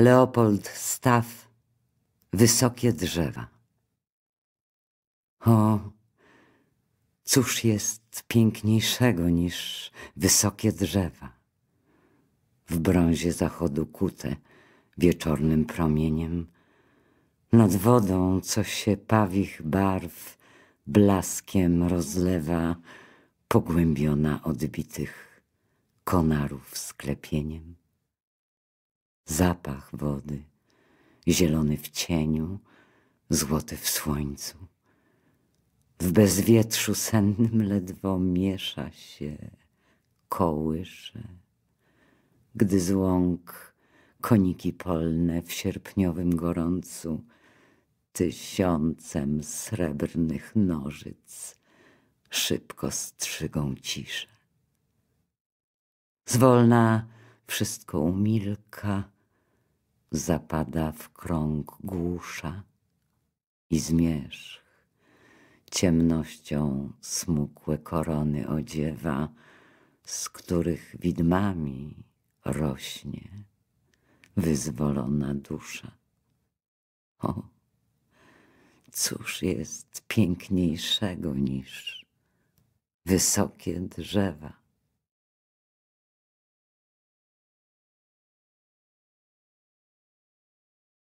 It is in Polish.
Leopold Staw, wysokie drzewa. O, cóż jest piękniejszego niż wysokie drzewa, w brązie zachodu kute wieczornym promieniem, nad wodą, co się pawich barw blaskiem rozlewa, pogłębiona odbitych konarów sklepieniem zapach wody, zielony w cieniu, złoty w słońcu. W bezwietrzu sennym ledwo miesza się, kołysze, gdy z łąk koniki polne w sierpniowym gorącu tysiącem srebrnych nożyc szybko strzygą ciszę. Zwolna wszystko umilka, zapada w krąg głusza i zmierzch. Ciemnością smukłe korony odziewa, z których widmami rośnie wyzwolona dusza. O, cóż jest piękniejszego niż wysokie drzewa?